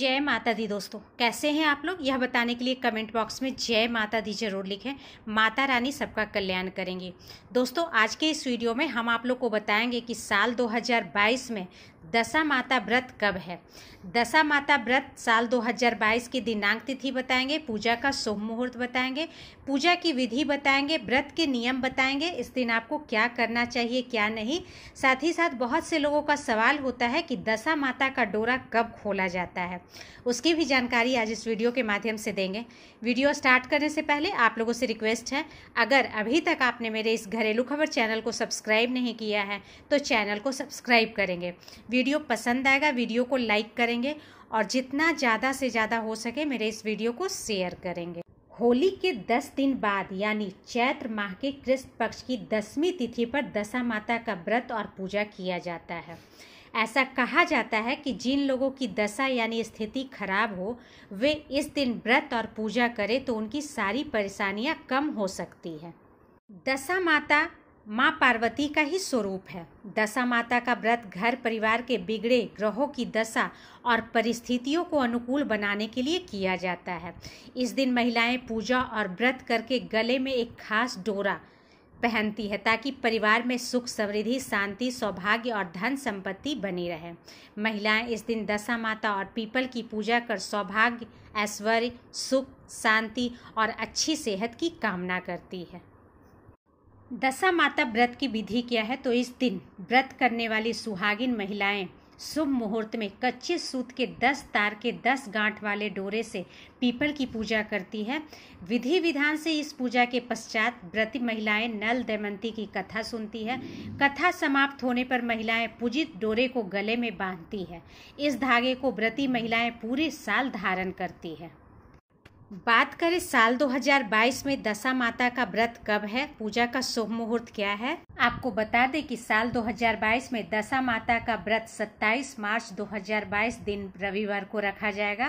जय माता दी दोस्तों कैसे हैं आप लोग यह बताने के लिए कमेंट बॉक्स में जय माता दी जरूर लिखें माता रानी सबका कल्याण करेंगी दोस्तों आज के इस वीडियो में हम आप लोग को बताएंगे कि साल 2022 में दशा माता व्रत कब है दशा माता व्रत साल 2022 की दिनांक तिथि बताएंगे पूजा का शुभ मुहूर्त बताएंगे पूजा की विधि बताएंगे व्रत के नियम बताएंगे इस दिन आपको क्या करना चाहिए क्या नहीं साथ ही साथ बहुत से लोगों का सवाल होता है कि दशा माता का डोरा कब खोला जाता है उसकी भी जानकारी आज इस वीडियो के माध्यम से देंगे वीडियो स्टार्ट करने से पहले आप लोगों से रिक्वेस्ट है अगर अभी तक आपने मेरे इस घरेलू खबर चैनल को सब्सक्राइब नहीं किया है तो चैनल को सब्सक्राइब करेंगे वीडियो पसंद आएगा वीडियो को लाइक करेंगे और जितना ज़्यादा से ज़्यादा हो सके मेरे इस वीडियो को शेयर करेंगे होली के दस दिन बाद यानी चैत्र माह के कृष्ण पक्ष की दसवीं तिथि पर दशा माता का व्रत और पूजा किया जाता है ऐसा कहा जाता है कि जिन लोगों की दशा यानी स्थिति खराब हो वे इस दिन व्रत और पूजा करें तो उनकी सारी परेशानियां कम हो सकती हैं दशा माता माँ पार्वती का ही स्वरूप है दशा माता का व्रत घर परिवार के बिगड़े ग्रहों की दशा और परिस्थितियों को अनुकूल बनाने के लिए किया जाता है इस दिन महिलाएं पूजा और व्रत करके गले में एक खास डोरा पहनती है ताकि परिवार में सुख समृद्धि शांति सौभाग्य और धन संपत्ति बनी रहे महिलाएं इस दिन दशा माता और पीपल की पूजा कर सौभाग्य ऐश्वर्य सुख शांति और अच्छी सेहत की कामना करती है दशा माता व्रत की विधि क्या है तो इस दिन व्रत करने वाली सुहागिन महिलाएं शुभ मुहूर्त में कच्चे सूत के दस तार के दस गांठ वाले डोरे से पीपल की पूजा करती है विधि विधान से इस पूजा के पश्चात व्रति महिलाएं नल दमयंती की कथा सुनती है कथा समाप्त होने पर महिलाएं पूजित डोरे को गले में बांधती है इस धागे को व्रती महिलाएं पूरे साल धारण करती है बात करें साल 2022 में दशा माता का व्रत कब है पूजा का शुभ मुहूर्त क्या है आपको बता दें कि साल 2022 में दशा माता का व्रत 27 मार्च 2022 दिन रविवार को रखा जाएगा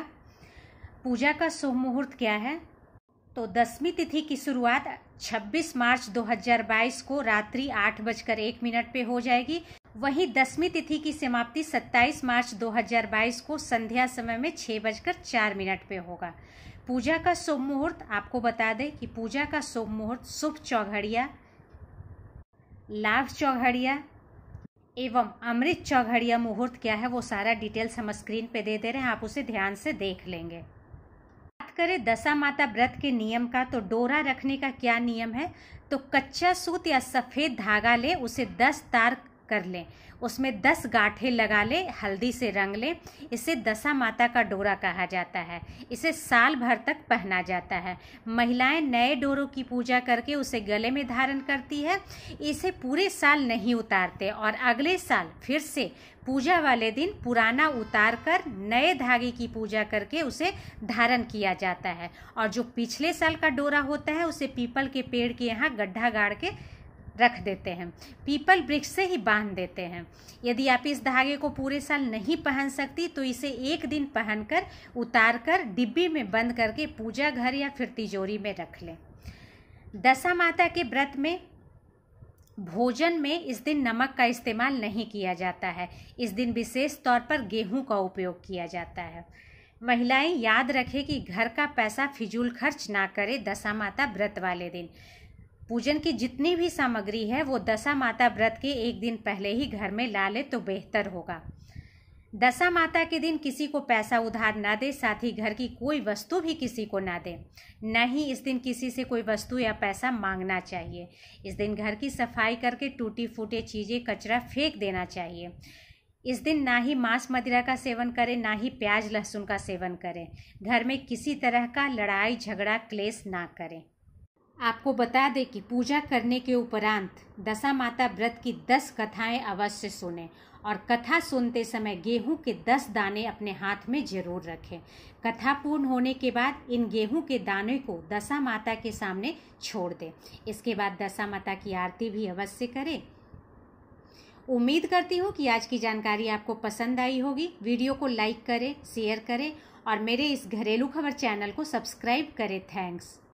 पूजा का शुभ मुहूर्त क्या है तो दसवीं तिथि की शुरुआत 26 मार्च 2022 को रात्रि आठ बजकर एक मिनट पे हो जाएगी वहीं दसवीं तिथि की समाप्ति 27 मार्च 2022 को संध्या समय में छः बजकर चार मिनट पे होगा पूजा का शुभ मुहूर्त आपको बता दें कि पूजा का शुभ मुहूर्त शुभ चौघड़िया लाभ चौघड़िया एवं अमृत चौघड़िया मुहूर्त क्या है वो सारा डिटेल्स हम स्क्रीन पे दे दे रहे हैं आप उसे ध्यान से देख लेंगे बात करें दशा माता व्रत के नियम का तो डोरा रखने का क्या नियम है तो कच्चा सूत या सफ़ेद धागा ले उसे दस तार कर लें उसमें दस गाँठे लगा लें हल्दी से रंग लें इसे दशा माता का डोरा कहा जाता है इसे साल भर तक पहना जाता है महिलाएं नए डोरों की पूजा करके उसे गले में धारण करती है इसे पूरे साल नहीं उतारते और अगले साल फिर से पूजा वाले दिन पुराना उतार कर नए धागे की पूजा करके उसे धारण किया जाता है और जो पिछले साल का डोरा होता है उसे पीपल के पेड़ के यहाँ गड्ढा गाड़ के रख देते हैं पीपल वृक्ष से ही बांध देते हैं यदि आप इस धागे को पूरे साल नहीं पहन सकती तो इसे एक दिन पहनकर उतारकर डिब्बी में बंद करके पूजा घर या फिर तिजोरी में रख लें दशा माता के व्रत में भोजन में इस दिन नमक का इस्तेमाल नहीं किया जाता है इस दिन विशेष तौर पर गेहूं का उपयोग किया जाता है महिलाएं याद रखें कि घर का पैसा फिजूल खर्च ना करें दशा माता व्रत वाले दिन पूजन की जितनी भी सामग्री है वो दशा माता व्रत के एक दिन पहले ही घर में ला ले तो बेहतर होगा दशा माता के दिन किसी को पैसा उधार ना दे साथ ही घर की कोई वस्तु भी किसी को ना दे न ही इस दिन किसी से कोई वस्तु या पैसा मांगना चाहिए इस दिन घर की सफाई करके टूटी फूटे चीज़ें कचरा फेंक देना चाहिए इस दिन ना ही मांस मदिरा का सेवन करें ना ही प्याज लहसुन का सेवन करें घर में किसी तरह का लड़ाई झगड़ा क्लेश ना करें आपको बता दें कि पूजा करने के उपरांत दशा माता व्रत की दस कथाएं अवश्य सुने और कथा सुनते समय गेहूं के दस दाने अपने हाथ में जरूर रखें कथा पूर्ण होने के बाद इन गेहूं के दाने को दशा माता के सामने छोड़ दें इसके बाद दशा माता की आरती भी अवश्य करें उम्मीद करती हूँ कि आज की जानकारी आपको पसंद आई होगी वीडियो को लाइक करें शेयर करें और मेरे इस घरेलू खबर चैनल को सब्सक्राइब करें थैंक्स